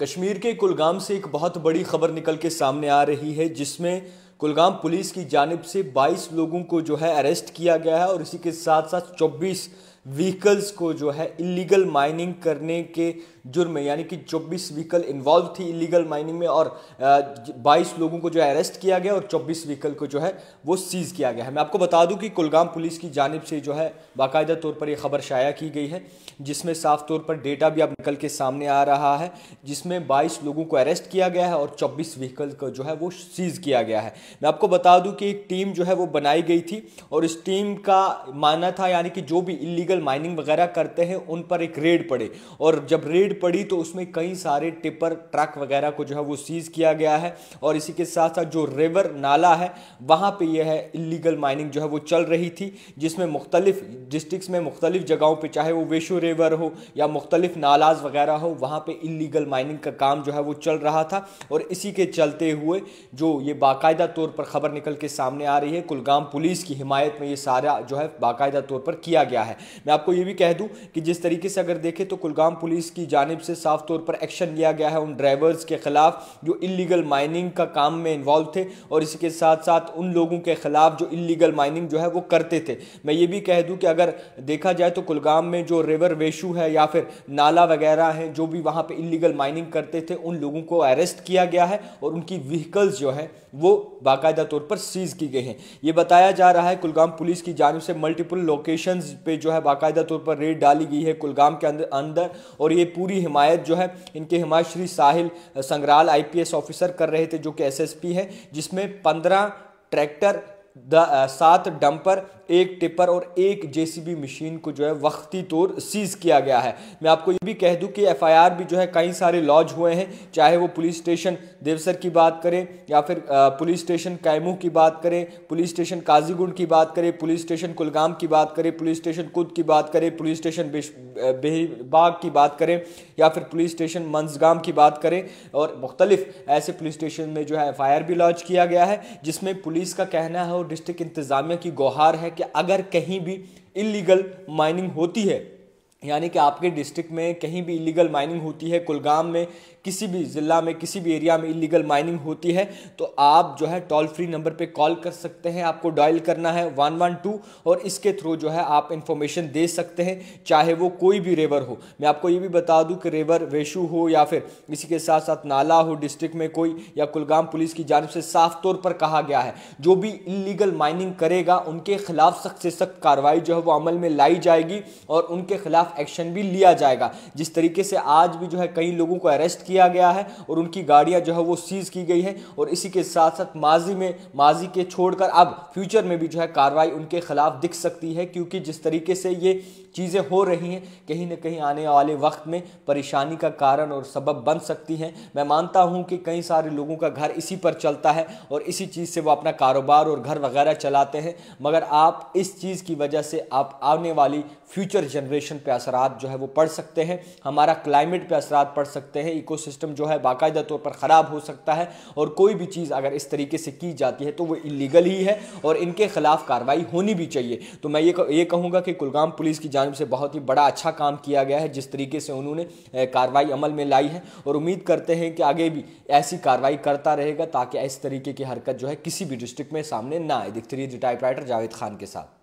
कश्मीर के कुलगाम से एक बहुत बड़ी खबर निकल के सामने आ रही है जिसमें कुलगाम पुलिस की जानब से 22 लोगों को जो है अरेस्ट किया गया है और इसी के साथ साथ व्हीकल्स को जो है इलीगल माइनिंग करने के जुर्म यानी कि चौबीस व्हीकल इन्वॉल्व थी इलीगल माइनिंग में और बाईस लोगों को जो है अरेस्ट किया गया और चौबीस व्हीकल को जो है वो सीज किया गया है मैं आपको बता दूं कि कुलगाम पुलिस की जानब से जो है बाकायदा तौर पर यह खबर शाया की गई है जिसमें साफ तौर पर डेटा भी अब निकल के सामने आ रहा है जिसमें बाईस लोगों को अरेस्ट किया गया है और चौबीस व्हीकल को जो है वो सीज किया गया है मैं आपको बता दूँ कि एक टीम जो है वो बनाई गई थी और इस टीम का मानना था यानी कि जो भी इलीगल इलीगल माइनिंग वगैरह करते हैं उन पर एक रेड पड़े और जब रेड पड़ी तो उसमें कई सारे टिपर ट्रक वगैरह को जो है वो सीज किया गया है और इसी के साथ साथ जो रिवर नाला है वहाँ पर यह है इलीगल माइनिंग जो है वो चल रही थी जिसमें मुख्तलिफ डिस्ट्रिक्स में मुख्तलिफ जगहों पर चाहे वो वेशो रिवर हो या मुख्तलिफ नालाज वगैरह हो वहाँ पर इलीगल माइनिंग का काम जो है वो चल रहा था और इसी के चलते हुए जो ये बाकायदा तौर पर खबर निकल के सामने आ रही है कुलगाम पुलिस की हिमायत में ये सारा जो है बाकायदा तौर पर किया गया है मैं आपको ये भी कह दूं कि जिस तरीके से अगर देखें तो कुलगाम पुलिस की जानब से साफ तौर पर एक्शन लिया गया है उन ड्राइवर्स के खिलाफ जो इलीगल माइनिंग का काम में इन्वॉल्व थे और इसके साथ साथ उन लोगों के खिलाफ जो इलीगल माइनिंग जो है वो करते थे मैं ये भी कह दूँ कि अगर देखा जाए तो कुलगाम में जो रिवर वेशू है या फिर नाला वगैरह हैं जो भी वहाँ पर इलीगल माइनिंग करते थे उन लोगों को अरेस्ट किया गया है और उनकी व्हीकल्स जो है वो बाकायदा तौर पर सीज की गई हैं ये बताया जा रहा है कुलगाम पुलिस की जानब से मल्टीपल लोकेशन पे जो है बाकायदा तौर पर रेड डाली गई है कुलगाम के अंदर अंदर और ये पूरी हिमायत जो है इनके हिमायत श्री साहिल संग्राल आईपीएस ऑफिसर कर रहे थे जो कि एसएसपी है जिसमें पंद्रह ट्रैक्टर द, सात डंपर एक टिपर और एक जेसीबी मशीन को जो है वक्ती तौर सीज़ किया गया है मैं आपको ये भी कह दूं कि एफआईआर भी जो है कई सारे लॉज हुए हैं चाहे वो पुलिस स्टेशन देवसर की बात करें या फिर पुलिस स्टेशन कैमू की बात करें पुलिस स्टेशन काजीगुंड की बात करें पुलिस स्टेशन कुलगाम की बात करें पुलिस स्टेशन कुद की बात करें पुलिस स्टेशन बेहबाग की बात करें या फिर पुलिस स्टेशन मंजगाम की बात करें और मुख्तलिफ ऐसे पुलिस स्टेशन में जो है एफ भी लॉन्च किया गया है जिसमें पुलिस का कहना है डिस्ट्रिक्ट इंतज़ामिया की गुहार है कि अगर कहीं भी इलीगल माइनिंग होती है यानी कि आपके डिस्ट्रिक्ट में कहीं भी इलीगल माइनिंग होती है कुलगाम में किसी भी ज़िला में किसी भी एरिया में इलीगल माइनिंग होती है तो आप जो है टोल फ्री नंबर पे कॉल कर सकते हैं आपको डायल करना है वन वन टू और इसके थ्रू जो है आप इन्फॉर्मेशन दे सकते हैं चाहे वो कोई भी रेवर हो मैं आपको ये भी बता दूं कि रेवर वेशू हो या फिर इसी के साथ साथ नाला हो डिस्ट्रिक्ट में कोई या कुलगाम पुलिस की जानब से साफ तौर पर कहा गया है जो भी इलीगल माइनिंग करेगा उनके खिलाफ सख्त से सख्त कार्रवाई जो है वो अमल में लाई जाएगी और उनके खिलाफ एक्शन भी लिया जाएगा जिस तरीके से आज भी जो है कई लोगों को अरेस्ट किया गया है और उनकी गाड़ियां जो है वो सीज की गई है और इसी के साथ साथ माजी में माजी के छोड़कर अब फ्यूचर में भी जो है कार्रवाई उनके खिलाफ दिख सकती है क्योंकि जिस तरीके से ये चीज़ें हो रही हैं कहीं ना कहीं आने वाले वक्त में परेशानी का कारण और सबब बन सकती हैं मैं मानता हूं कि कई सारे लोगों का घर इसी पर चलता है और इसी चीज़ से वो अपना कारोबार और घर वगैरह चलाते हैं मगर आप इस चीज़ की वजह से आप आने वाली फ्यूचर जनरेशन पे असरा जो है वो पड़ सकते हैं हमारा क्लाइमेट पे असरा पड़ सकते हैं इकोसिस्टम जो है बाकायदा तौर पर ख़राब हो सकता है और कोई भी चीज़ अगर इस तरीके से की जाती है तो वो इलीगल ही है और इनके खिलाफ कार्रवाई होनी भी चाहिए तो मैं ये ये कहूँगा कि कुलगाम पुलिस की जानब से बहुत ही बड़ा अच्छा काम किया गया है जिस तरीके से उन्होंने कार्रवाई अमल में लाई है और उम्मीद करते हैं कि आगे भी ऐसी कार्रवाई करता रहेगा ताकि इस तरीके की हरकत जो है किसी भी डिस्ट्रिक्ट में सामने ना आए दिखती रही टाइपराइटर जावेद खान के साथ